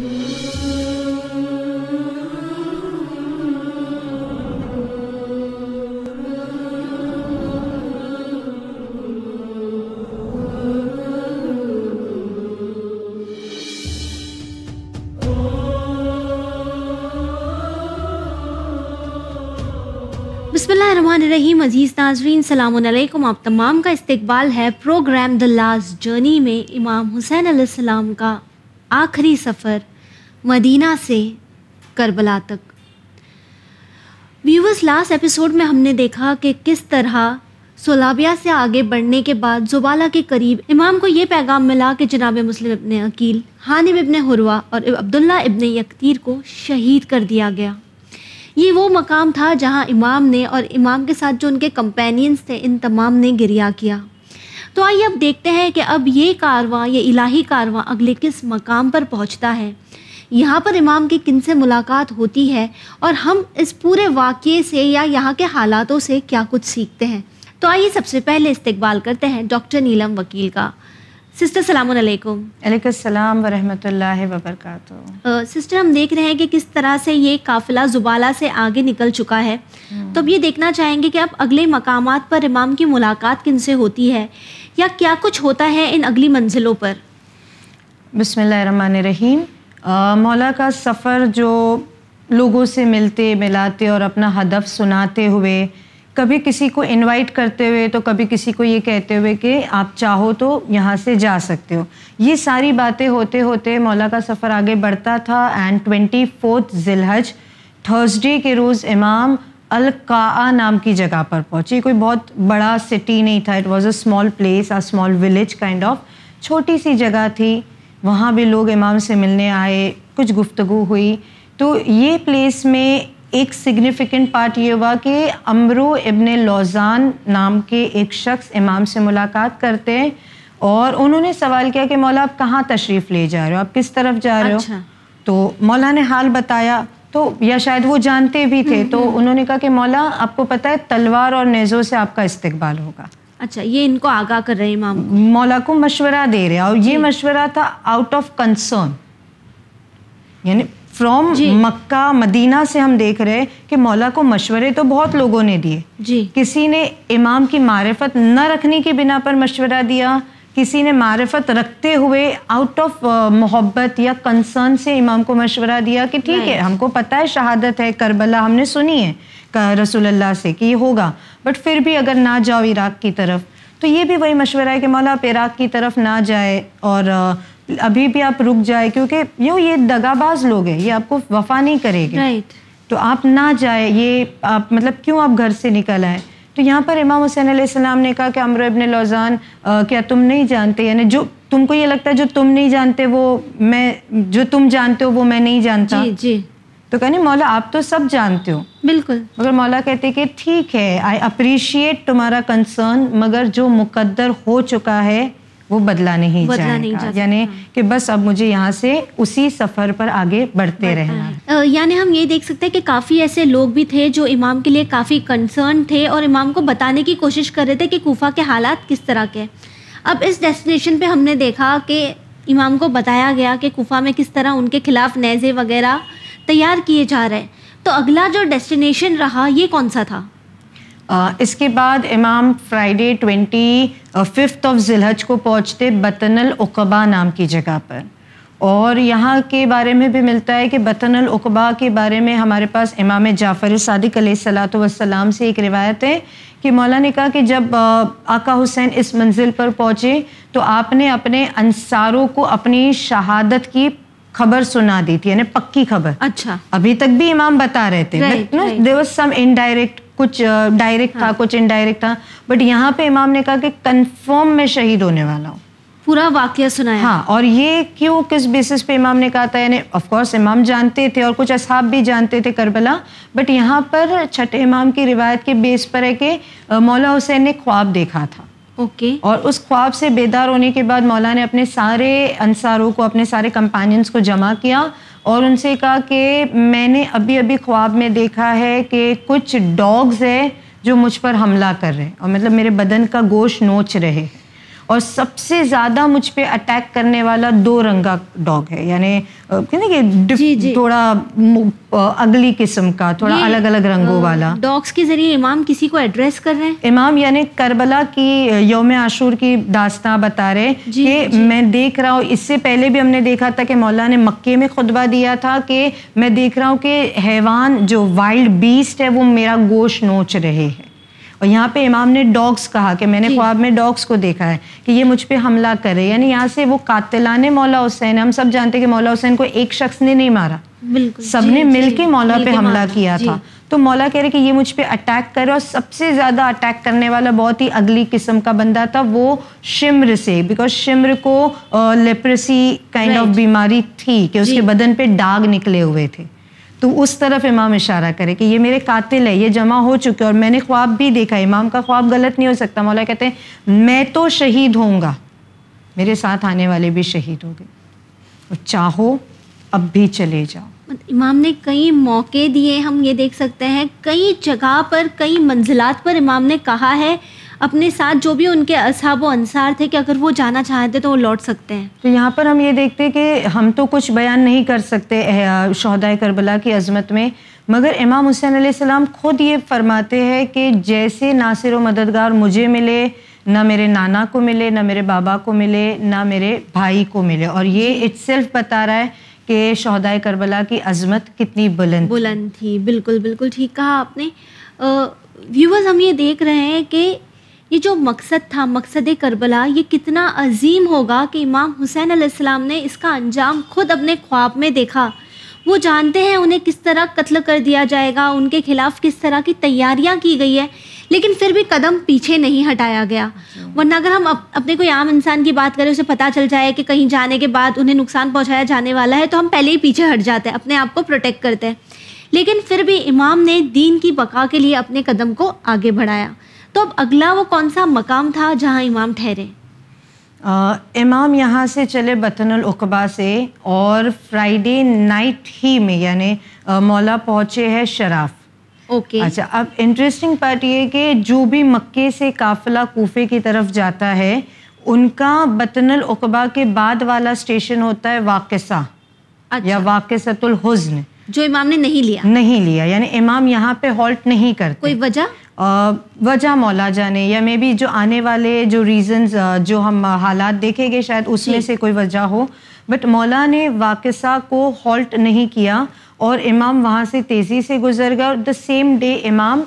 रहीम अजीज़ नाजरीन सलामकुम आप तमाम का इस्तबाल है प्रोग्राम द लास्ट जर्नी में इमाम हुसैन सलाम का आखिरी सफ़र मदीना से करबला तक व्यूवर्स लास्ट एपिसोड में हमने देखा कि किस तरह सोलाबिया से आगे बढ़ने के बाद जुबाला के करीब इमाम को ये पैगाम मिला कि जनाब मुस्लिम इबन अकील हानिब इबन हुरवा और अब्दुल्ला इबन यकतीर को शहीद कर दिया गया ये वो मकाम था जहाँ इमाम ने और इमाम के साथ जो उनके कंपेनियंस थे इन तमाम ने गिरिया किया तो आइए अब देखते हैं कि अब ये कारवा ये इलाही कारवा अगले किस मकाम पर पहुंचता है यहाँ पर इमाम की किन से मुलाकात होती है और हम इस पूरे वाक़े से या यहाँ के हालातों से क्या कुछ सीखते हैं तो आइए सबसे पहले इस्तबाल करते हैं डॉक्टर नीलम वकील का सिस्टर सलामकुम अलैकुम वरहमतुल्लाहि सिस्टर हम देख रहे हैं कि किस तरह से ये काफिला जुबाला से आगे निकल चुका है हम्म। तो अब ये देखना चाहेंगे कि अब अगले मकाम पर इमाम की मुलाकात किन से होती है या क्या कुछ होता है इन अगली मंजिलों पर रहीम मौला का सफ़र जो लोगों से मिलते मिलाते और अपना हदफ सुनाते हुए कभी किसी को इनवाइट करते हुए तो कभी किसी को ये कहते हुए कि आप चाहो तो यहाँ से जा सकते हो ये सारी बातें होते होते मौला का सफ़र आगे बढ़ता था एंड ट्वेंटी फोर्थ जिलहज थर्सडे के रोज़ इमाम अलकाआ नाम की जगह पर पहुंची कोई बहुत बड़ा सिटी नहीं था it was a small place a small village kind of छोटी सी जगह थी वहाँ भी लोग इमाम से मिलने आए कुछ गुफ्तगु हुई तो ये प्लेस में एक सिग्निफिकेंट पार्ट ये हुआ कि अमरु इब्ने लौजान नाम के एक शख्स इमाम से मुलाकात करते हैं और उन्होंने सवाल किया कि मौला आप कहाँ तशरीफ़ ले जा रहे हो आप किस तरफ जा रहे हो अच्छा। तो मौला ने हाल बताया तो या शायद वो जानते भी थे तो हम्म, हम्म। उन्होंने कहा कि मौला आपको पता है तलवार और नेज़ों से आपका इस्तकबाल होगा अच्छा ये इनको आगाह कर रहे इमाम मौला को मशवरा दे रहे और ये मशवरा था आउट ऑफ कंसर्न यानी फ्रॉम मक्का मदीना से हम देख रहे हैं कि मौला को मशवरे तो बहुत लोगों ने दिए किसी ने इमाम की मारफत न रखने के बिना पर मशवरा दिया किसी ने मारफत रखते हुए आउट ऑफ uh, मोहब्बत या कंसर्न से इमाम को मशवरा दिया कि ठीक है हमको पता है शहादत है करबला हमने सुनी है अल्लाह से कि ये होगा बट फिर भी अगर ना जाओ इराक की तरफ तो ये भी वही मशवरा है कि मौला आप इराक की तरफ ना जाए और uh, अभी भी आप रुक जाए क्योंकि यो ये दगाबाज लोग हैं ये आपको वफा नहीं करेंगे right. तो आप ना जाए ये आप मतलब क्यों आप घर से निकल आए तो यहाँ पर इमाम हुसैन सलाम ने कहा कि अमर इबन लौजान क्या तुम नहीं जानते यानी जो तुमको ये लगता है जो तुम नहीं जानते वो मैं जो तुम जानते हो वो मैं नहीं जानता जी जी तो कहने मौला आप तो सब जानते हो बिल्कुल मगर मौला कहते कि ठीक है आई अप्रिशिएट तुम्हारा कंसर्न मगर जो मुकद्दर हो चुका है वो बदला नहीं बदला जाएगा, नहीं यानी हाँ। कि बस अब मुझे यहाँ से उसी सफर पर आगे बढ़ते रहना यानी हम ये देख सकते हैं कि काफ़ी ऐसे लोग भी थे जो इमाम के लिए काफ़ी कंसर्न थे और इमाम को बताने की कोशिश कर रहे थे कि कोफा के हालात किस तरह के अब इस डेस्टिनेशन पे हमने देखा कि इमाम को बताया गया कि कोफा में किस तरह उनके खिलाफ नज़े वगैरह तैयार किए जा रहे हैं तो अगला जो डेस्टिनेशन रहा ये कौन सा था Uh, इसके बाद इमाम Friday twenty fifth uh, of जिलहज को पहुँचते बतनल उकबा नाम की जगह पर और यहाँ के बारे में भी मिलता है कि बतनल उकबा के बारे में हमारे पास इमाम जाफ़र सदक सलाम से एक रिवायत है कि मौला ने कहा कि जब uh, आका हुसैन इस मंजिल पर पहुँचे तो आपने अपने अंसारों को अपनी शहादत की खबर सुना दी थी यानी पक्की खबर अच्छा अभी तक भी इमाम बता रहे थे इनडायरेक्ट कुछ डायरेक्ट हाँ. था कुछ इनडायरेक्ट था बट यहाँ पे इमाम ने कहा कि कंफर्म मैं शहीद होने वाला हूँ पूरा वाक्य सुनाया हाँ और ये क्यों किस बेसिस पे इमाम ने कहा था यानी ऑफकोर्स इमाम जानते थे और कुछ असहाब भी जानते थे करबला बट यहाँ पर छठे इमाम की रिवायत के बेस पर है कि मौला हुसैन ने ख्वाब देखा था ओके okay. और उस ख्वाब से बेदार होने के बाद मौला ने अपने सारे अंसारों को अपने सारे कंपेनियंस को जमा किया और उनसे कहा कि मैंने अभी अभी ख्वाब में देखा है कि कुछ डॉग्स है जो मुझ पर हमला कर रहे हैं और मतलब मेरे बदन का गोश नोच रहे हैं और सबसे ज़्यादा मुझ पर अटैक करने वाला दो रंगा डॉग है यानी कि थोड़ा अगली किस्म का थोड़ा अलग अलग रंगों वाला डॉग्स के जरिए इमाम किसी को एड्रेस कर रहे हैं इमाम यानी करबला की योम आशूर की दास्ता बता रहे कि मैं देख रहा हूँ इससे पहले भी हमने देखा था कि मौला ने मक्के में खुतबा दिया था कि मैं देख रहा हूँ कि हैवान जो वाइल्ड बीस्ट है वो मेरा गोश नोच रहे हैं और यहाँ पे इमाम ने डॉग्स कहा कि मैंने ख्वाब में डॉग्स को देखा है कि ये मुझ पर हमला करे यानी यहाँ से वो कातलाने मौला हुसैन हम सब जानते कि मौला हुसैन को एक शख्स ने नहीं मारा सबने मिल के मौला पे हमला किया था तो मौला कह रहे कि ये मुझ पर अटैक करे और सबसे ज़्यादा अटैक करने वाला बहुत ही अगली किस्म का बंदा था वो शिम्र से बिकॉज शिम्र को लेप्रेसी काइंड ऑफ बीमारी थी कि उसके बदन पे डाग निकले हुए थे तो उस तरफ इमाम इशारा करे कि ये मेरे कातिल है ये जमा हो चुके और मैंने ख्वाब भी देखा इमाम का ख्वाब गलत नहीं हो सकता मौला कहते हैं मैं तो शहीद होऊंगा मेरे साथ आने वाले भी शहीद हो गए और चाहो अब भी चले जाओ इमाम ने कई मौके दिए हम ये देख सकते हैं कई जगह पर कई मंजिलात पर इमाम ने कहा है अपने साथ जो भी उनके असहाब अनसार थे कि अगर वो जाना चाहते तो वो लौट सकते हैं तो यहाँ पर हम ये देखते हैं कि हम तो कुछ बयान नहीं कर सकते शहदाय करबला की अजमत में मगर इमाम हुसैन आसमाम खुद ये फरमाते हैं कि जैसे नासिर व मददगार मुझे मिले ना मेरे नाना को मिले ना मेरे बाबा को मिले ना मेरे भाई को मिले और ये इट्स बता रहा है कि शहदाय करबला की अजमत कितनी बुलंद बुलंद थी बिल्कुल बिल्कुल ठीक कहा आपने व्यूवर्स हम ये देख रहे हैं कि ये जो मकसद था मकसद करबला ये कितना अजीम होगा कि इमाम हुसैन आसमाम ने इसका अंजाम खुद अपने ख्वाब में देखा वो जानते हैं उन्हें किस तरह कत्ल कर दिया जाएगा उनके खिलाफ किस तरह की तैयारियां की गई है लेकिन फिर भी कदम पीछे नहीं हटाया गया वरना अगर हम अप, अपने कोई आम इंसान की बात करें उसे पता चल जाए कि कहीं जाने के बाद उन्हें नुकसान पहुंचाया जाने वाला है तो हम पहले ही पीछे हट जाते हैं अपने आप को प्रोटेक्ट करते हैं लेकिन फिर भी इमाम ने दीन की बका के लिए अपने कदम को आगे बढ़ाया तो अब अगला वो कौन सा मकाम था जहाँ इमाम ठहरे इमाम यहाँ से चले बतनबा से और फ्राइडे नाइट ही में यानी मौला पहुँचे है शराफ ओके okay. अच्छा अब इंटरेस्टिंग पार्ट ये कि जो भी मक्के से काफिला कोफे की तरफ जाता है उनका बतनल उकबा के बाद वाला स्टेशन होता है वाकसा अच्छा। या वाकसतुल हुस्न जो इमाम ने नहीं लिया नहीं लिया यानी इमाम यहाँ पे हॉल्ट नहीं करते कोई वजह वजह मौला जाने या मे बी जो आने वाले जो रीजन जो हम हालात देखेंगे शायद उसमें से कोई वजह हो बट मौला ने वाकसा को हॉल्ट नहीं किया और इमाम वहाँ से तेज़ी से गुजर गया और द सेम डे इमाम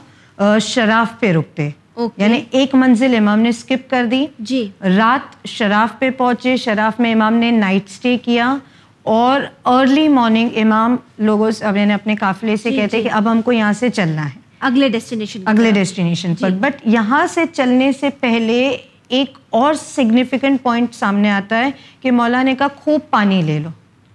शराफ पे रुकते Okay. यानी एक मंजिल इमाम ने स्किप कर दी जी रात शराफ पे पहुंचे शराफ में इमाम ने नाइट स्टे किया और अर्ली मॉर्निंग इमाम लोगों से मैंने अपने काफिले से कहते हैं कि अब हमको यहाँ से चलना है अगले डेस्टिनेशन अगले डेस्टिनेशन पर बट यहाँ से चलने से पहले एक और सिग्निफिकेंट पॉइंट सामने आता है कि मौलाना का खूब पानी ले लो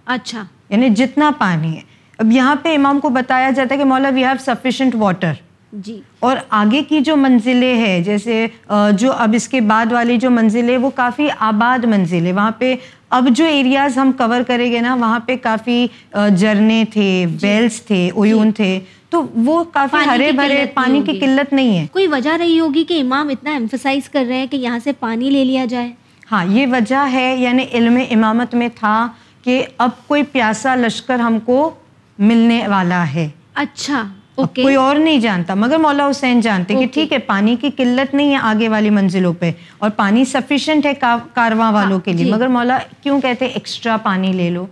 अच्छा यानी जितना पानी है अब यहाँ पे इमाम को बताया जाता है कि मौला वी हैव सफिशेंट वाटर जी और आगे की जो मंजिलें हैं जैसे जो अब इसके बाद वाली जो मंजिलें वो काफ़ी आबाद मंजिल है वहाँ पे अब जो एरियाज हम कवर करेंगे ना वहाँ पे काफी झरने थे वेल्स थे ओयून थे तो वो काफी हरे भरे पानी की किल्लत नहीं है कोई वजह रही होगी कि इमाम इतना एम्फोसाइज कर रहे हैं कि यहाँ से पानी ले लिया जाए हाँ ये वजह है यानी इल्म इमामत में था कि अब कोई प्यासा लश्कर हमको मिलने वाला है अच्छा okay. कोई और नहीं जानता मगर मौला हुसैन जानते okay. कि ठीक है पानी की किल्लत नहीं है आगे वाली मंजिलों पे और पानी सफिशेंट है का, वालों हाँ, के लिए मगर मौला क्यों कहते एक्स्ट्रा पानी ले लो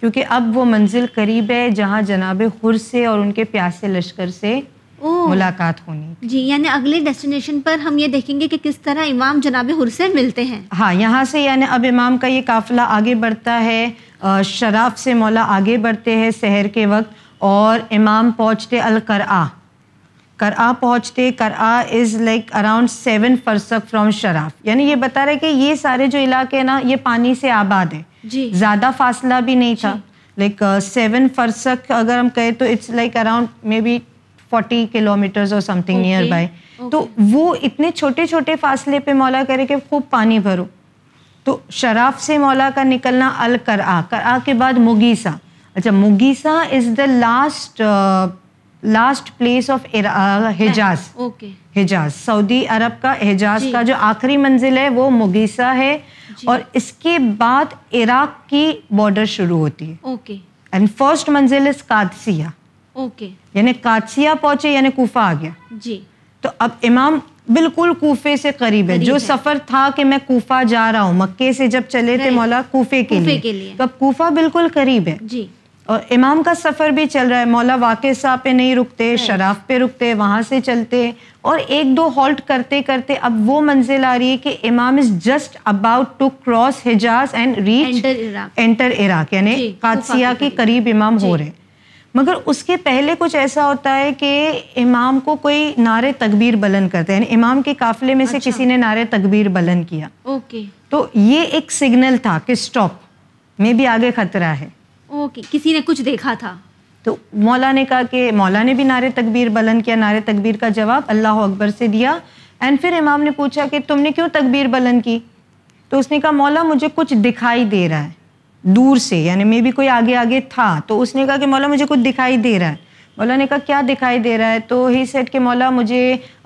क्योंकि अब वो मंजिल करीब है जहाँ जनाब खुर से और उनके प्यासे लश्कर से मुलाकात होनी जी यानी अगले डेस्टिनेशन पर हम ये देखेंगे कि किस तरह इमाम जनाब हुर से मिलते हैं हाँ यहाँ से यानी अब इमाम का ये काफिला आगे बढ़ता है शराब से मौला आगे बढ़ते हैं शहर के वक्त और इमाम पहुँचते अल कर आ पहुँचते आ इज़ लाइक अराउंड सेवन फरसक फ्राम शराफ यानी ये बता रहे कि ये सारे जो इलाके हैं ना ये पानी से आबाद है ज़्यादा फासला भी नहीं था लाइक सेवन फरसक अगर हम कहें तो it's like around maybe forty kilometres और समथिंग नियर बाय तो वो इतने छोटे छोटे फासले पे मौला करे कि खूब पानी भरो तो शराफ से मौला का निकलना अल कर आ के बाद मुगीसा अच्छा मुगीसा is the last last place of Hijaz okay Hijaz Saudi Arabia का हिजाज का जो आखिरी मंजिल है वो मुगीसा है और इसके बाद इराक की बॉर्डर शुरू होती है ओके एंड फर्स्ट मंजिल इज कादसिया ओके यानी कादसिया पहुंचे यानी कोफा आ गया जी तो अब इमाम बिल्कुल कूफे से करीब है जो है। सफर था कि मैं कूफा जा रहा हूँ मक्के से जब चले थे मौला कूफे के लिए, के लिए। तो अब कूफा बिल्कुल करीब है जी और इमाम का सफ़र भी चल रहा है मौला वाक़ साहब पे नहीं रुकते हम्म। शराफ पे रुकते वहाँ से चलते और एक दो हॉल्ट करते करते अब वो मंजिल आ रही है कि इमाम is just about to cross Hijaz and reach enter Iraq यानी कादसिया के करीब इमाम हो रहे मगर उसके पहले कुछ ऐसा होता है कि इमाम को कोई नारे तकबीर बलन करते हैं इमाम के काफिले में से अच्छा। किसी ने नारे तकबीर बलन किया ओके तो ये एक सिग्नल था कि स्टॉप में भी आगे खतरा है ओके किसी ने कुछ देखा था तो मौला ने कहा कि मौला ने भी नारे तकबीर बुलंद किया नारे तकबीर का जवाब अल्लाह अकबर से दिया एंड फिर इमाम ने पूछा कि तुमने क्यों तकबीर बुलंद की तो उसने कहा मौला मुझे कुछ दिखाई दे रहा है दूर से यानी मे भी कोई आगे आगे था तो उसने कहा कि मौला मुझे कुछ दिखाई दे रहा है मौला ने कहा क्या दिखाई दे रहा है तो ही सेट के मौला मुझे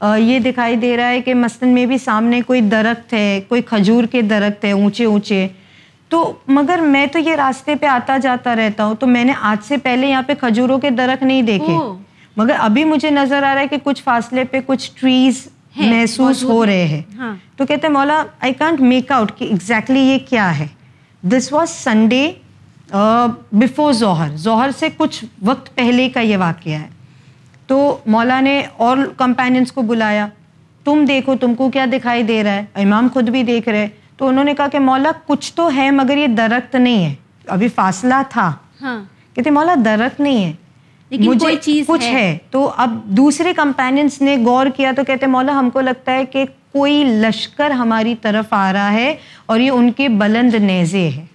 ये दिखाई दे रहा है कि मस्तन में भी सामने कोई दरख्त है कोई खजूर के दरख्त है ऊंचे ऊंचे तो मगर मैं तो ये रास्ते पे आता जाता रहता हूँ तो मैंने आज से पहले यहाँ पे खजूरों के दरख नहीं देखे मगर अभी मुझे नजर आ रहा है कि कुछ फासले पे कुछ ट्रीज महसूस हो रहे हैं हाँ। तो कहते हैं मौला आई कांट मेक आउट कि एग्जैक्टली exactly ये क्या है दिस वॉज संडे बिफोर जहर जोहर से कुछ वक्त पहले का ये वाक़ है तो मौला ने और कंपेनियंस को बुलाया तुम देखो तुमको क्या दिखाई दे रहा है इमाम खुद भी देख रहे हैं तो उन्होंने कहा कि मौला कुछ तो है मगर ये दरख्त नहीं है अभी फासला था हाँ। कहते मौला दरख्त नहीं है मुझे चीज कुछ है।, है तो अब दूसरे कंपेनियंस ने गौर किया तो कहते मौला हमको लगता है कि कोई लश्कर हमारी तरफ आ रहा है और ये उनके बुलंद नेज़े है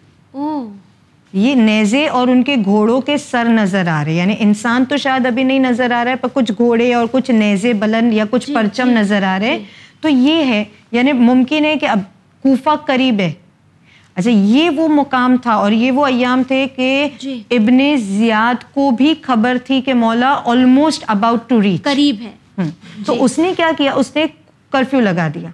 ये नेज़े और उनके घोड़ों के सर नज़र आ रहे हैं यानी इंसान तो शायद अभी नहीं नज़र आ रहा है पर कुछ घोड़े और कुछ नेज़े बुलंद या कुछ परचम नज़र आ रहे हैं तो ये है यानी मुमकिन है कि अब कूफा करीब है अच्छा ये वो मुकाम था और ये वो अयाम थे कि इबन जियाद को भी खबर थी कि मौला ऑलमोस्ट अबाउट टू रीच करीब है हम्म, तो उसने क्या किया उसने कर्फ्यू लगा दिया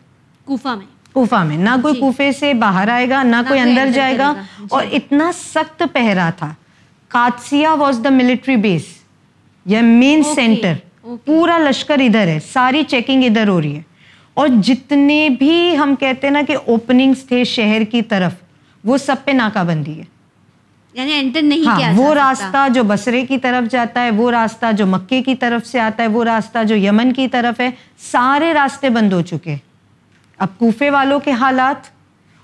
कूफा में कूफा में ना कोई कूफे से बाहर आएगा ना, ना कोई अंदर जाएगा और इतना सख्त पहरा था Qadisiya was the military base या मेन सेंटर पूरा लश्कर इधर है सारी चेकिंग इधर हो रही है और जितने भी हम कहते हैं ना कि ओपनिंग्स थे शहर की तरफ वो सब पे नाकाबंदी है यानी एंटर नहीं हाँ, किया वो रास्ता जो बसरे की तरफ जाता है वो रास्ता जो मक्के की तरफ से आता है वो रास्ता जो यमन की तरफ है सारे रास्ते बंद हो चुके अब कूफे वालों के हालात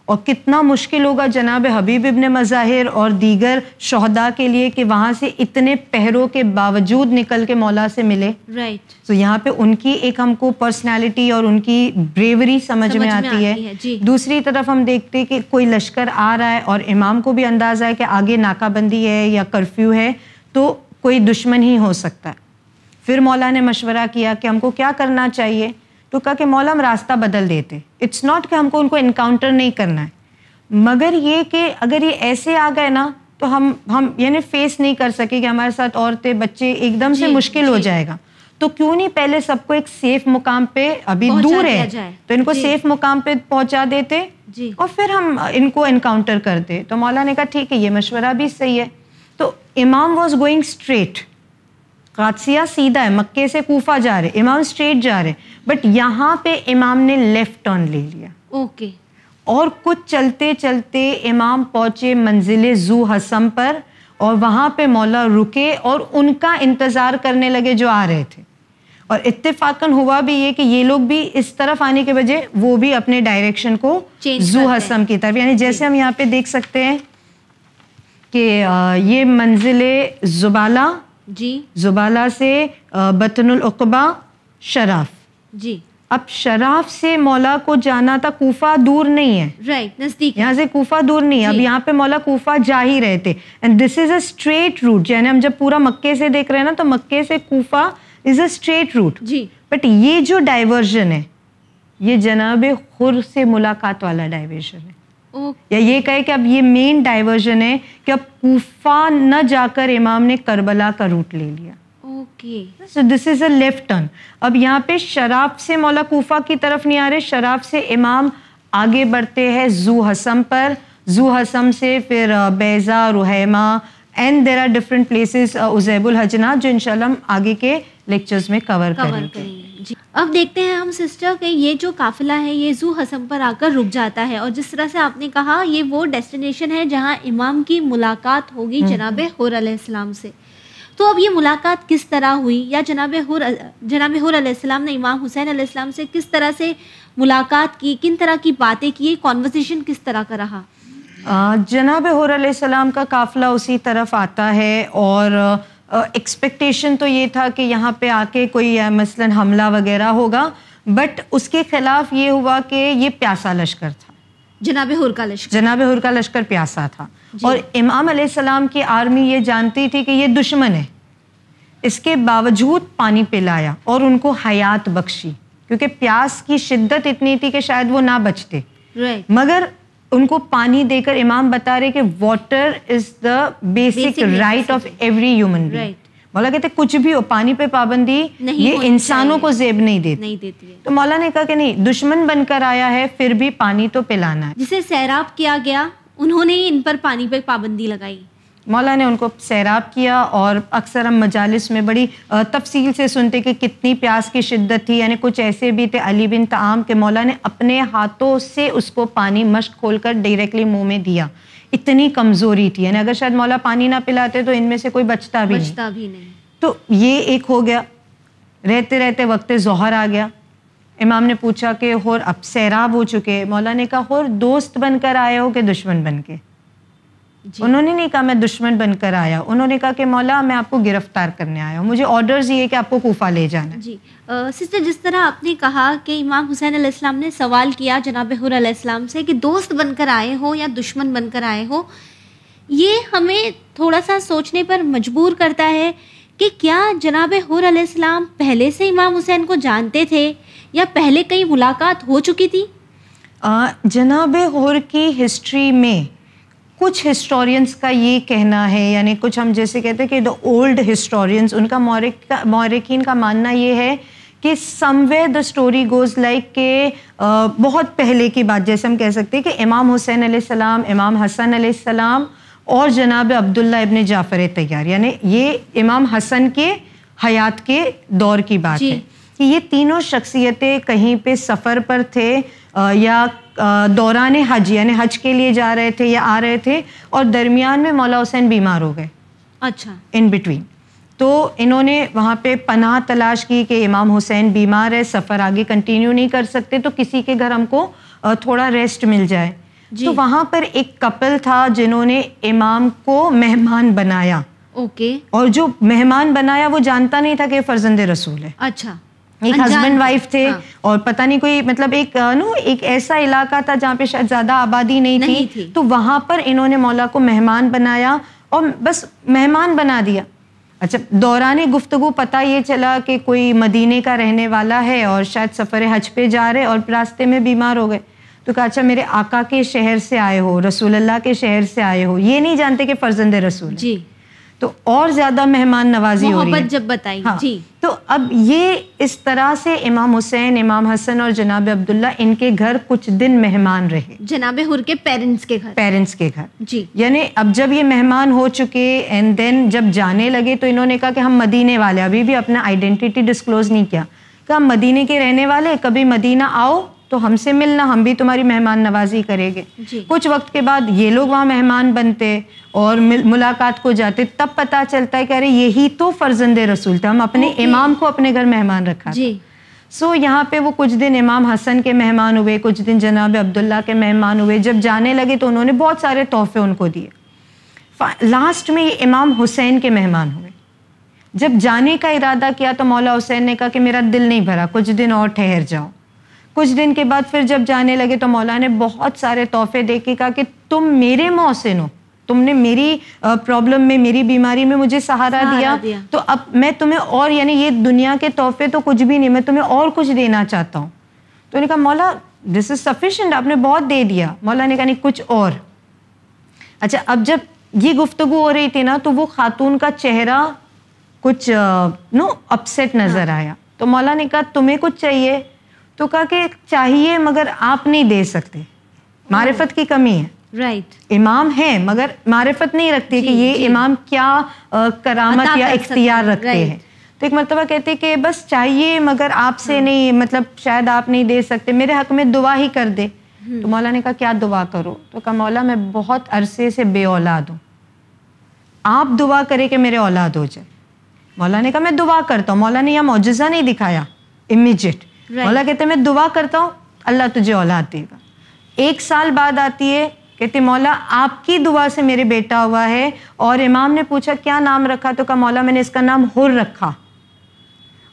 और कितना मुश्किल होगा जनाब हबीब इबन मज़ाहिर और दीगर शहदा के लिए कि वहाँ से इतने पहरों के बावजूद निकल के मौला से मिले राइट right. तो यहाँ पे उनकी एक हमको पर्सनालिटी और उनकी ब्रेवरी समझ, समझ में, में आती, आती है, है दूसरी तरफ हम देखते कि कोई लश्कर आ रहा है और इमाम को भी अंदाज़ा है कि आगे नाकाबंदी है या कर्फ्यू है तो कोई दुश्मन ही हो सकता है फिर मौला ने मशवरा किया कि हमको क्या करना चाहिए तो कहा कि मौला हम रास्ता बदल देते इट्स नॉट कि हमको उनको इनकाउंटर नहीं करना है मगर ये कि अगर ये ऐसे आ गए ना तो हम हम यानी फेस नहीं कर सके कि हमारे साथ औरतें बच्चे एकदम से मुश्किल हो जाएगा तो क्यों नहीं पहले सबको एक सेफ मुकाम पे अभी दूर है तो इनको सेफ मुकाम पे पहुंचा देते और फिर हम इनको इनकाउंटर करते तो मौला ने कहा ठीक है ये मशवरा भी सही है तो इमाम वॉज गोइंग स्ट्रेट कादसिया सीधा है मक्के से कोफा जा रहे इमाम स्ट्रेट जा रहे बट यहाँ पे इमाम ने लेफ्ट टर्न ले लिया ओके और कुछ चलते चलते इमाम पहुँचे मंजिल जू हसम पर और वहाँ पे मौला रुके और उनका इंतज़ार करने लगे जो आ रहे थे और इतफाकन हुआ भी ये कि ये लोग भी इस तरफ आने के बजे वो भी अपने डायरेक्शन को जू हसम की तरफ यानी जैसे हम यहाँ पे देख सकते हैं कि ये मंजिल जुबाला जी जुबाला से बतनलकबा शराफ जी अब शराफ से मौला को जाना था कोफा दूर नहीं है राइट नजदीक यहाँ से कोफा दूर नहीं है अब यहाँ पे मौला कोफा जा ही रहे थे and this is a straight route यानी हम जब पूरा मक्के से देख रहे हैं ना तो मक्के से Kufa is a straight route जी बट ये जो डाइवर्जन है ये जनाब खुर से मुलाकात वाला डाइवर्जन है या ये कहे कि अब ये मेन डाइवर्जन है कि अब कूफा न जाकर इमाम ने करबला का रूट ले लिया okay so this is a left turn अब यहाँ पे शराब से मौला कूफा की तरफ नहीं आ रहे शराब से इमाम आगे बढ़ते हैं जू हसम पर जू हसम से फिर बैजा रुहैमा and there are different places उजैबुल हजना जो इनशाला आगे के लेक्चर्स में कवर, कवर करेंगे, जी। अब देखते हैं हम सिस्टर के ये जो काफिला है ये जू हसम पर आकर रुक जाता है और जिस तरह से आपने कहा ये वो डेस्टिनेशन है जहाँ इमाम की मुलाकात होगी हम्म। जनाब हुर अलैहिस्सलाम से तो अब ये मुलाकात किस तरह हुई या जनाब हुर जनाब हुर अलैहिस्सलाम ने इमाम हुसैन अलैहिस्सलाम से किस तरह से मुलाकात की किन तरह की बातें की कॉन्वर्जेसन किस तरह का रहा जनाब हुर अलैहिस्सलाम का काफ़िला उसी तरफ आता है और एक्सपेक्टेशन uh, तो ये था कि यहाँ पे आके कोई मसलन हमला वगैरह होगा बट उसके खिलाफ ये हुआ कि ये प्यासा लश्कर था जनाब हुर का लश्कर जनाब हुर का लश्कर प्यासा था और इमाम सलाम की आर्मी ये जानती थी कि ये दुश्मन है इसके बावजूद पानी पिलाया और उनको हयात बख्शी क्योंकि प्यास की शिद्दत इतनी थी कि शायद वो ना बचते मगर उनको पानी देकर इमाम बता रहे कि water is the basic right of every human right मौला कहते कुछ भी हो पानी पे पाबंदी ये इंसानों को जेब नहीं देती नहीं देती है तो मौला ने कहा कि नहीं दुश्मन बनकर आया है फिर भी पानी तो पिलाना है जिसे सैराब किया गया उन्होंने ही इन पर पानी पे पाबंदी लगाई मौला ने उनको सैराब किया और अक्सर हम मजालस में बड़ी तफसील से सुनते कि कितनी प्यास की शिद्दत थी यानी कुछ ऐसे भी थे अली बिन तमाम के मौला ने अपने हाथों से उसको पानी मश्क खोल कर डायरेक्टली मुँह में दिया इतनी कमज़ोरी थी यानी अगर शायद मौला पानी ना पिलाते तो इनमें से कोई बचता भी बचता नहीं। भी नहीं तो ये एक हो गया रहते रहते वक्त जहर आ गया इमाम ने पूछा कि होर अब सैराब हो चुके मौला ने कहा होर दोस्त बनकर आए हो कि दुश्मन बन के उन्होंने नहीं कहा मैं दुश्मन बनकर आया उन्होंने कहा कि मौला मैं आपको गिरफ्तार करने आया हूँ मुझे ऑर्डर्स ये कि आपको कोफा ले जाना जी आ, सिस्टर जिस तरह आपने कहा कि इमाम हुसैन अलैहिस्सलाम ने सवाल किया जनाब अलैहिस्सलाम से कि दोस्त बनकर आए हो या दुश्मन बनकर आए हो ये हमें थोड़ा सा सोचने पर मजबूर करता है कि क्या जनाब हुर अलैहिस्सलाम पहले से इमाम हुसैन को जानते थे या पहले कहीं मुलाकात हो चुकी थी जनाब हुर की हिस्ट्री में कुछ हिस्टोरियंस का ये कहना है यानी कुछ हम जैसे कहते हैं कि द ओल्ड हिस्टोरियंस उनका मौरिक मौरकिन का मानना ये है कि somewhere the story goes like के बहुत पहले की बात जैसे हम कह सकते हैं कि इमाम हुसैन सलाम इमाम हसन सलाम और जनाब अब्दुल्ला इबन जाफ़र तैयार यानी ये इमाम हसन के हयात के दौर की बात है कि ये तीनों शख्सियतें कहीं पे सफ़र पर थे या दौरान हज यानी हज के लिए जा रहे थे या आ रहे थे और दरमियान में मौला हुसैन बीमार हो गए अच्छा इन बिटवीन तो इन्होंने वहाँ पे पनाह तलाश की कि इमाम हुसैन बीमार है सफ़र आगे कंटिन्यू नहीं कर सकते तो किसी के घर हमको थोड़ा रेस्ट मिल जाए तो वहाँ पर एक कपल था जिन्होंने इमाम को मेहमान बनाया ओके और जो मेहमान बनाया वो जानता नहीं था कि फर्जंद रसूल है अच्छा एक हस्बैंड वाइफ थे हाँ। और पता नहीं कोई मतलब एक नो एक ऐसा इलाका था जहाँ पे शायद ज्यादा आबादी नहीं, नहीं थी, थी तो वहां पर इन्होंने मौला को मेहमान बनाया और बस मेहमान बना दिया अच्छा दौरान गुफ्तगु पता ये चला कि कोई मदीने का रहने वाला है और शायद सफ़र हज पे जा रहे और रास्ते में बीमार हो गए तो कहा अच्छा मेरे आका के शहर से आए हो रसूलुल्लाह के शहर से आए हो ये नहीं जानते कि फर्जंद रसूल जी तो और ज्यादा मेहमान नवाजी हो रही है जब बताई हाँ, जी तो अब ये इस तरह से इमाम हुसैन इमाम हसन और जनाब अब्दुल्ला इनके घर कुछ दिन मेहमान रहे जनाब हुर के पेरेंट्स के घर पेरेंट्स के घर जी यानी अब जब ये मेहमान हो चुके एंड देन जब जाने लगे तो इन्होंने कहा कि हम मदीने वाले अभी भी अपना आइडेंटिटी डिस्क्लोज नहीं किया कि हम मदीने के रहने वाले कभी मदीना आओ तो हमसे मिलना हम भी तुम्हारी मेहमान नवाजी करेंगे कुछ वक्त के बाद ये लोग वहाँ मेहमान बनते और मुलाकात को जाते तब पता चलता है कि अरे यही तो फर्जंद रसूल थे हम अपने इमाम को अपने घर मेहमान रखा जी सो यहाँ पे वो कुछ दिन इमाम हसन के मेहमान हुए कुछ दिन जनाब अब्दुल्ला के मेहमान हुए जब जाने लगे तो उन्होंने बहुत सारे तोहफे उनको दिए लास्ट में ये इमाम हुसैन के मेहमान हुए जब जाने का इरादा किया तो मौला हुसैन ने कहा कि मेरा दिल नहीं भरा कुछ दिन और ठहर जाओ कुछ दिन के बाद फिर जब जाने लगे तो मौला ने बहुत सारे तोहफे दे के कहा कि तुम मेरे मोहसिन हो तुमने मेरी प्रॉब्लम में मेरी बीमारी में मुझे सहारा, सहारा दिया।, दिया तो अब मैं तुम्हें और यानी ये दुनिया के तोहफे तो कुछ भी नहीं मैं तुम्हें और कुछ देना चाहता हूँ तो उन्होंने कहा मौला दिस इज़ सफिशेंट आपने बहुत दे दिया मौला ने कहा नहीं कुछ और अच्छा अब जब ये गुफ्तु हो रही थी ना तो वो खातून का चेहरा कुछ नो अपसेट नज़र हाँ। आया तो मौला ने कहा तुम्हें कुछ चाहिए तो कहा कि चाहिए मगर आप नहीं दे सकते मारिफत की कमी है राइट right. इमाम है मगर मारिफत नहीं रखती कि ये इमाम क्या आ, करामत या इख्तियार रखते right. हैं तो एक मरतबा कहते कि बस चाहिए मगर आपसे हाँ। नहीं मतलब शायद आप नहीं दे सकते मेरे हक में दुआ ही कर दे हम्म। तो मौला ने कहा क्या दुआ करो तो कहा मौला मैं बहुत अरसे से बे औलाद हूँ आप दुआ करें कि मेरे औलाद हो जाए मौला ने कहा मैं दुआ करता हूँ मौला ने यह मुजज़ा नहीं दिखाया इमिजिएट मौला कहते मैं दुआ करता हूँ अल्लाह तुझे औलाद देगा एक साल बाद आती है कहते मौला आपकी दुआ से मेरे बेटा हुआ है और इमाम ने पूछा क्या नाम रखा तो कहा मौला मैंने इसका नाम हुर रखा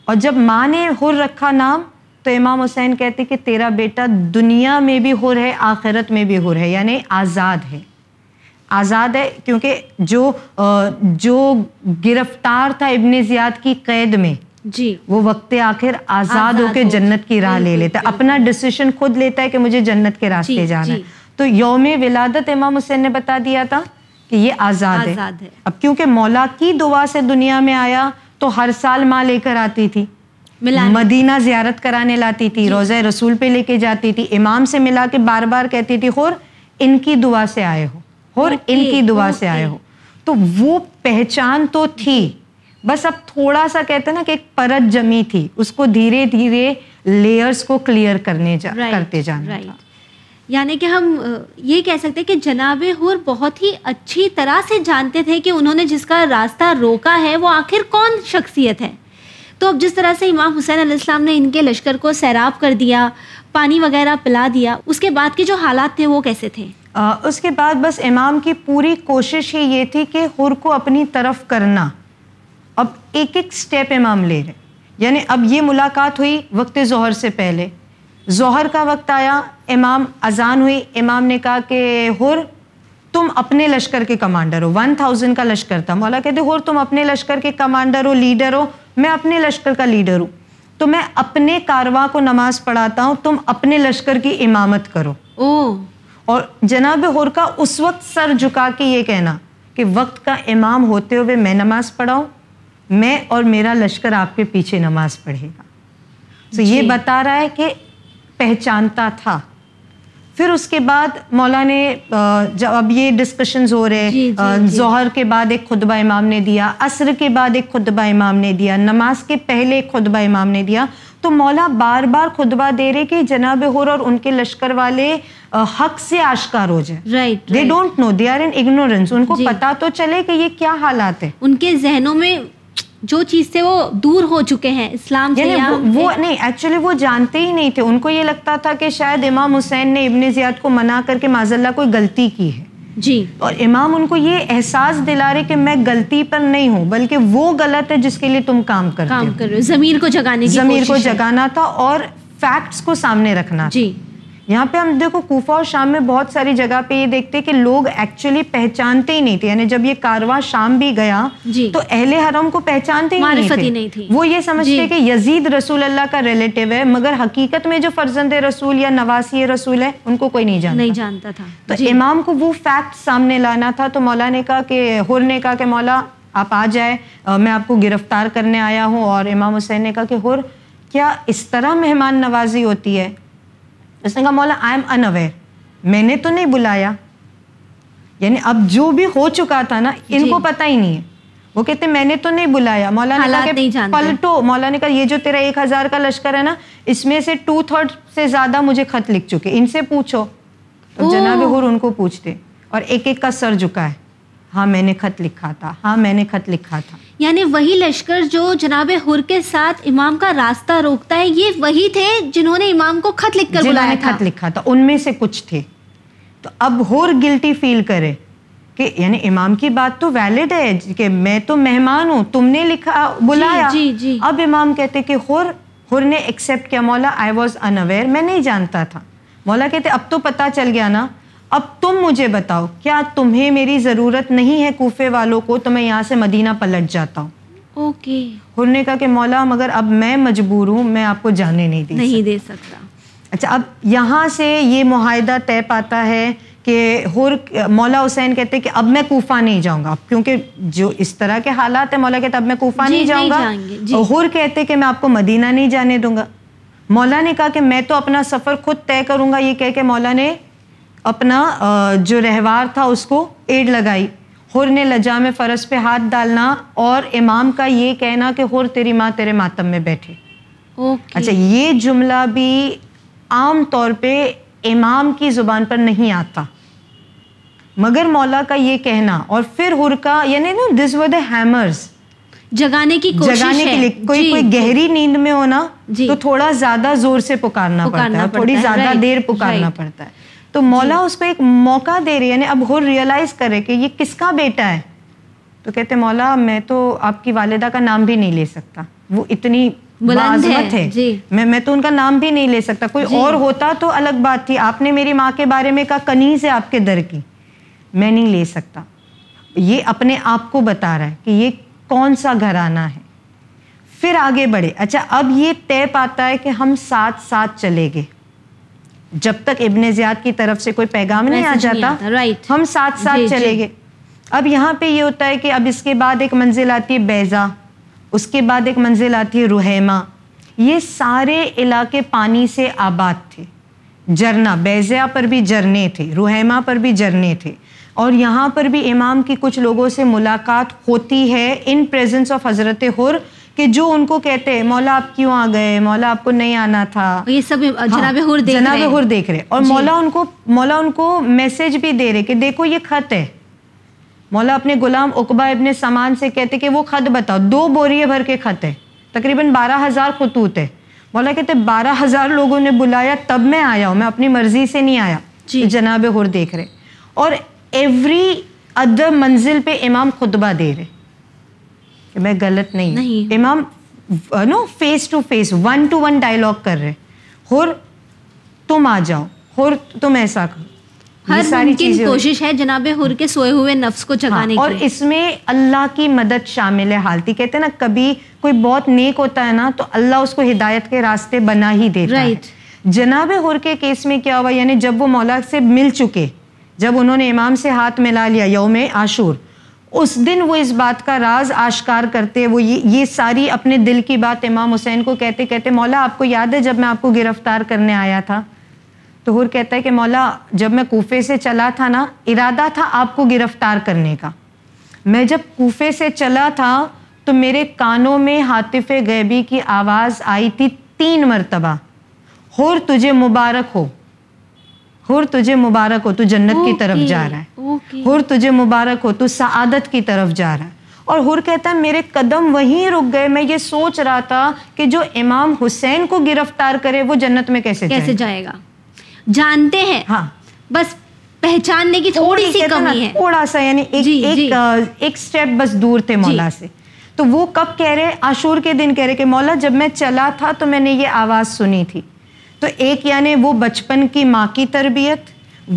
और जब माँ ने हुर रखा नाम तो इमाम हुसैन कहते कि तेरा बेटा दुनिया में भी हुर है आखिरत में भी हुर है यानी आज़ाद है आज़ाद है क्योंकि जो जो गिरफ्तार था इबन ज़ियाद की कैद में जी वो वक्त आखिर आजाद होकर जन्नत की राह ले लेता है अपना डिसीशन खुद लेता है कि मुझे जन्नत के रास्ते जाना है तो योम विलादत इमाम हुसैन ने बता दिया था कि ये आजाद, है।, है अब क्योंकि मौला की दुआ से दुनिया में आया तो हर साल माँ लेकर आती थी मदीना जियारत कराने लाती थी रोज़ा रसूल पे लेके जाती थी इमाम से मिला के बार बार कहती थी और इनकी दुआ से आए हो और इनकी दुआ से आए हो तो वो पहचान तो थी बस अब थोड़ा सा कहते हैं ना कि एक परत जमी थी उसको धीरे धीरे लेयर्स को क्लियर करने जा right, करते जाना right. यानी कि हम ये कह सकते हैं कि जनाब हुर बहुत ही अच्छी तरह से जानते थे कि उन्होंने जिसका रास्ता रोका है वो आखिर कौन शख्सियत है तो अब जिस तरह से इमाम हुसैन अलैहिस्सलाम ने इनके लश्कर को सैराब कर दिया पानी वगैरह पिला दिया उसके बाद के जो हालात थे वो कैसे थे आ, उसके बाद बस इमाम की पूरी कोशिश ही ये थी कि हुर को अपनी तरफ करना अब एक एक स्टेप इमाम ले रहे यानी अब ये मुलाकात हुई वक्त जहर से पहले जहर का वक्त आया इमाम अजान हुई इमाम ने कहा कि हुर तुम अपने लश्कर के कमांडर हो वन थाउजेंड का लश्कर था मौला कहते हुर तुम अपने लश्कर के कमांडर हो लीडर हो मैं अपने लश्कर का लीडर हूँ तो मैं अपने कारवा को नमाज पढ़ाता हूँ तुम अपने लश्कर की इमामत करो ओ और जनाब हुर का उस वक्त सर झुका के ये कहना कि वक्त का इमाम होते हुए मैं नमाज पढ़ाऊँ मैं और मेरा लश्कर आपके पीछे नमाज पढ़ेगा तो ये बता रहा है कि पहचानता था फिर उसके बाद मौला ने जब अब ये डिस्कशंस हो रहे जहर के बाद एक खुतबा इमाम ने दिया असर के बाद एक खुतबा इमाम ने दिया नमाज के पहले एक खुतबा इमाम ने दिया तो मौला बार बार खुतबा दे रहे कि जनाब होर और उनके लश्कर वाले हक से आश्कार हो जाए right they don't know they are in ignorance उनको पता तो चले कि ये क्या हालात है उनके जहनों में जो चीज़ से वो दूर हो चुके हैं इस्लाम से या वो, वो नहीं एक्चुअली वो जानते ही नहीं थे उनको ये लगता था कि शायद इमाम हुसैन ने इब्ने ज़ियाद को मना करके माजल्ला कोई गलती की है जी और इमाम उनको ये एहसास दिला रहे कि मैं गलती पर नहीं हूँ बल्कि वो गलत है जिसके लिए तुम काम कर काम कर रहे हो जमीर को जगाने की जमीर को जगाना था और फैक्ट्स को सामने रखना जी यहाँ पे हम देखो कोफा और शाम में बहुत सारी जगह पे ये देखते हैं कि लोग एक्चुअली पहचानते ही नहीं थे यानी जब ये कारवा शाम भी गया तो अहले हरम को पहचानते ही नहीं थे।, नहीं थी वो ये समझते कि यजीद रसूल अल्लाह का रिलेटिव है मगर हकीकत में जो फर्जंद रसूल या नवासी रसूल है उनको कोई नहीं जानता नहीं जानता था तो इमाम को वो फैक्ट सामने लाना था तो मौला ने कहा कि हुर ने कहा कि मौला आप आ जाए मैं आपको गिरफ्तार करने आया हूँ और इमाम हुसैन ने कहा कि हुर क्या इस तरह मेहमान नवाजी होती है उसने कहा मौला आई एम अनअवेयर मैंने तो नहीं बुलाया यानी अब जो भी हो चुका था ना इनको पता ही नहीं है वो कहते मैंने तो नहीं बुलाया मौला ने कहा पलटो मौला ने कहा ये जो तेरा एक हजार का लश्कर है ना इसमें से टू थर्ड से ज्यादा मुझे खत लिख चुके इनसे पूछो तो जनाब हुर उनको पूछते और एक एक का सर झुका है हाँ मैंने खत लिखा था हाँ मैंने खत लिखा था यानी वही लश्कर जो जनाब हुर के साथ इमाम का रास्ता रोकता है ये वही थे जिन्होंने इमाम को खत लिख कर बुलाया खत लिखा था उनमें से कुछ थे तो अब हुर गिल्टी फील करे कि यानी इमाम की बात तो वैलिड है कि मैं तो मेहमान हूँ तुमने लिखा बुलाया जी, जी, जी. अब इमाम कहते कि हुर हुर ने एक्सेप्ट किया मौला आई वॉज अनअवेयर मैं नहीं जानता था मौला कहते अब तो पता चल गया ना अब तुम मुझे बताओ क्या तुम्हें मेरी ज़रूरत नहीं है कोफे वालों को तो मैं यहाँ से मदीना पलट जाता हूँ ओके हुरने का कि मौला मगर अब मैं मजबूर हूँ मैं आपको जाने नहीं दे नहीं सकता। दे सकता अच्छा अब यहाँ से ये माहिदा तय पाता है कि हुर मौला हुसैन कहते कि अब मैं कोफा नहीं जाऊँगा क्योंकि जो इस तरह के हालात है मौला कहते अब मैं कोफा नहीं जाऊँगा हुर कहते कि मैं आपको मदीना नहीं जाने दूंगा मौला ने कहा कि मैं तो अपना सफ़र खुद तय करूंगा ये कह के मौला ने अपना जो रहवार था उसको एड लगाई हुर ने लजा में फ़रस पे हाथ डालना और इमाम का ये कहना कि हुर तेरी माँ तेरे मातम में बैठी okay. अच्छा ये जुमला भी आम तौर पे इमाम की ज़ुबान पर नहीं आता मगर मौला का ये कहना और फिर हुर का यानी ना दिस वर द हैमर्स जगाने की कोशिश जगाने के लिए कोई कोई गहरी नींद में होना तो थोड़ा ज्यादा जोर से पुकारना, पुकारना पड़ता है थोड़ी ज्यादा देर पुकारना पड़ता है तो मौला उसको एक मौका दे रही है यानी अब हो रियलाइज करे कि ये किसका बेटा है तो कहते मौला मैं तो आपकी वालिदा का नाम भी नहीं ले सकता वो इतनी बाजमत है, है। जी। मैं मैं तो उनका नाम भी नहीं ले सकता कोई और होता तो अलग बात थी आपने मेरी माँ के बारे में कहा कनीज है आपके दर की मैं नहीं ले सकता ये अपने आप को बता रहा है कि ये कौन सा घराना है फिर आगे बढ़े अच्छा अब ये तय पाता है कि हम साथ साथ चले गए जब तक इब्ने ज्याद की तरफ से कोई पैगाम नहीं आ जाता राइट हम साथ साथ चले गए अब यहाँ पे ये होता है कि अब इसके बाद एक मंजिल आती है बैज़ा उसके बाद एक मंजिल आती है रुहैमा ये सारे इलाके पानी से आबाद थे जरना बैज़िया पर भी जरने थे रुहैमा पर भी जरने थे और यहाँ पर भी इमाम की कुछ लोगों से मुलाकात होती है इन प्रेजेंस ऑफ हज़रत हुर कि जो उनको कहते हैं मौला आप क्यों आ गए मौला आपको नहीं आना था ये सब जनाब हाँ, हुर देख जनाब रहे हुर देख रहे और मौला उनको मौला उनको मैसेज भी दे रहे कि देखो ये खत है मौला अपने गुलाम उकबा अपने सामान से कहते कि वो खत बताओ दो बोरिए भर के खत है तकरीबन बारह हज़ार खतूत है मौला कहते बारह हज़ार लोगों ने बुलाया तब मैं आया हूँ मैं अपनी मर्ज़ी से नहीं आया जनाब हुर देख रहे और एवरी अदर मंजिल पे इमाम खुतबा दे रहे मैं गलत नहीं नहीं इमाम no face to face one to one dialogue कर रहे और तुम आ जाओ और तुम ऐसा करो हर सारी कोशिश है जनाबे हुर के सोए हुए नफ्स को हाँ, जगाने हाँ, और इसमें अल्लाह की मदद शामिल है हालती कहते हैं ना कभी कोई बहुत नेक होता है ना तो अल्लाह उसको हिदायत के रास्ते बना ही देता right. है जनाब हुर के केस में क्या हुआ यानी जब वो मौला से मिल चुके जब उन्होंने इमाम से हाथ मिला लिया यौम आशूर उस दिन वो इस बात का राज आश्कार करते वो ये ये सारी अपने दिल की बात इमाम हुसैन को कहते कहते मौला आपको याद है जब मैं आपको गिरफ्तार करने आया था तो हुर कहता है कि मौला जब मैं कोफे से चला था ना इरादा था आपको गिरफ्तार करने का मैं जब कोफे से चला था तो मेरे कानों में हातिफ गैबी की आवाज़ आई थी तीन मरतबा हुर तुझे मुबारक हो हुर तुझे मुबारक हो तू जन्नत की तरफ जा रहा है हुर तुझे मुबारक हो तू सआदत की तरफ जा रहा है और हुर कहता है मेरे कदम वहीं रुक गए मैं ये सोच रहा था कि जो इमाम हुसैन को गिरफ्तार करे वो जन्नत में कैसे कैसे जाएगा, जाएगा? जानते हैं हाँ बस पहचानने की थोड़ी सी कमी है थोड़ा सा यानी एक जी, एक, जी. एक स्टेप बस दूर थे मौला से तो वो कब कह रहे आशूर के दिन कह रहे कि मौला जब मैं चला था तो मैंने ये आवाज़ सुनी थी तो एक यानि वो बचपन की माँ की तरबियत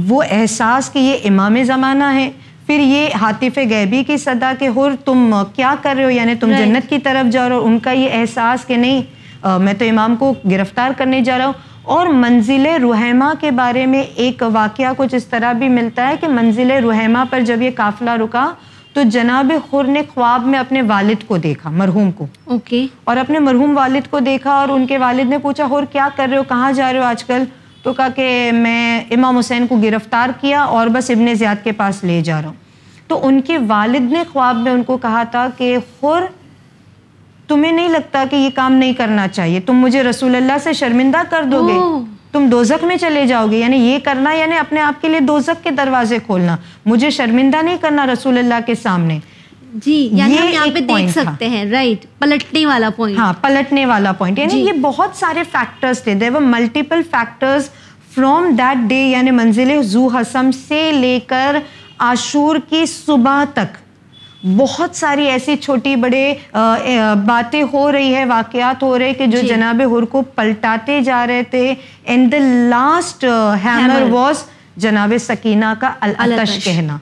वो एहसास कि ये इमाम ज़माना है फिर ये हातिफ़ गैबी की सदा के हुर तुम क्या कर रहे हो यानी तुम जन्नत की तरफ जा रहे हो उनका ये एहसास कि नहीं आ, मैं तो इमाम को गिरफ़्तार करने जा रहा हूँ और मंजिल रुहमा के बारे में एक वाक़ कुछ इस तरह भी मिलता है कि मंजिल रुहमा पर जब ये काफ़िला रुका तो जनाब खुर ने ख्वाब में अपने वालिद को देखा मरहूम को ओके और अपने मरहूम वालिद को देखा और उनके वालिद ने पूछा हुर क्या कर रहे हो कहाँ जा रहे हो आजकल तो कहा कि मैं इमाम हुसैन को गिरफ्तार किया और बस इबन ज़्याद के पास ले जा रहा हूँ तो उनके वालिद ने ख्वाब में उनको कहा था कि खुर तुम्हें नहीं लगता कि ये काम नहीं करना चाहिए तुम मुझे अल्लाह से शर्मिंदा कर दोगे तुम दोजक में चले जाओगे यानी ये करना यानी अपने आप के लिए दोजक के दरवाजे खोलना मुझे शर्मिंदा नहीं करना रसूल अल्लाह के सामने जी यानी हम यहाँ पे देख सकते हैं राइट पलटने वाला पॉइंट हाँ पलटने वाला पॉइंट यानी ये बहुत सारे फैक्टर्स थे they were multiple factors from that day यानी मंजिल जू हसम से लेकर आशूर की सुबह तक बहुत सारी ऐसी छोटी बड़े बातें हो रही है वाकयात हो रहे कि जो जनाब हुर को पलटाते जा रहे थे and the last hammer was जनाब सकीना का अल अलतश कहना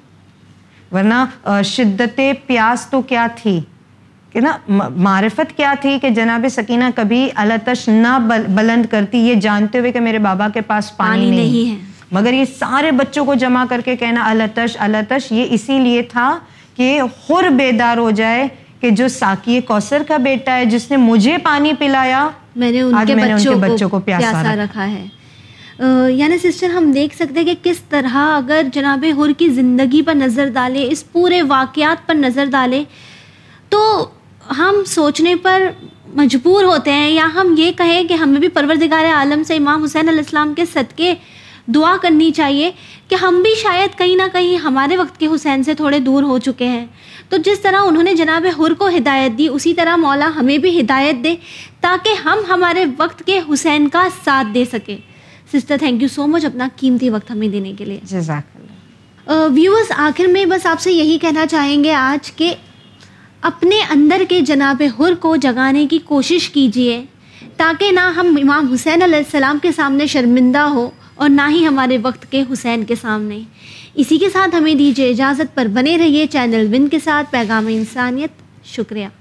वरना शिद्दत प्यास तो क्या थी कि ना मारफत क्या थी कि जनाब सकीना कभी अलतश ना बल, बुलंद करती ये जानते हुए कि मेरे बाबा के पास पानी, पानी नहीं, नहीं है मगर ये सारे बच्चों को जमा करके कहना अलतश अलतश ये इसीलिए था कि हुर बेदार हो जाए कि जो साकी कौसर का बेटा है जिसने मुझे पानी पिलाया मैंने उनके, मैंने बच्चों, उनके बच्चों को, को प्यासा, प्यासा रखा रखा है यानी सिस्टर हम देख सकते हैं कि किस तरह अगर जनाब हुर की ज़िंदगी पर नज़र डालें इस पूरे वाक़ात पर नज़र डालें तो हम सोचने पर मजबूर होते हैं या हम ये कहें कि हमें भी परवरदिगार आलम से इमाम हुसैन अलैहिस्सलाम के सदक़े दुआ करनी चाहिए कि हम भी शायद कहीं ना कहीं हमारे वक्त के हुसैन से थोड़े दूर हो चुके हैं तो जिस तरह उन्होंने जनाब हुर को हिदायत दी उसी तरह मौला हमें भी हिदायत दे ताकि हम हमारे वक्त के हुसैन का साथ दे सकें sister thank you so much अपना कीमती वक्त हमें देने के लिए व्यूअर्स आखिर में बस आपसे यही कहना चाहेंगे आज के अपने अंदर के जनाब हुर को जगाने की कोशिश कीजिए ताकि ना हम इमाम हुसैन सलाम के सामने शर्मिंदा हो और ना ही हमारे वक्त के हुसैन के सामने इसी के साथ हमें दीजिए इजाज़त पर बने रहिए चैनल विन के साथ पैगाम इंसानियत शुक्रिया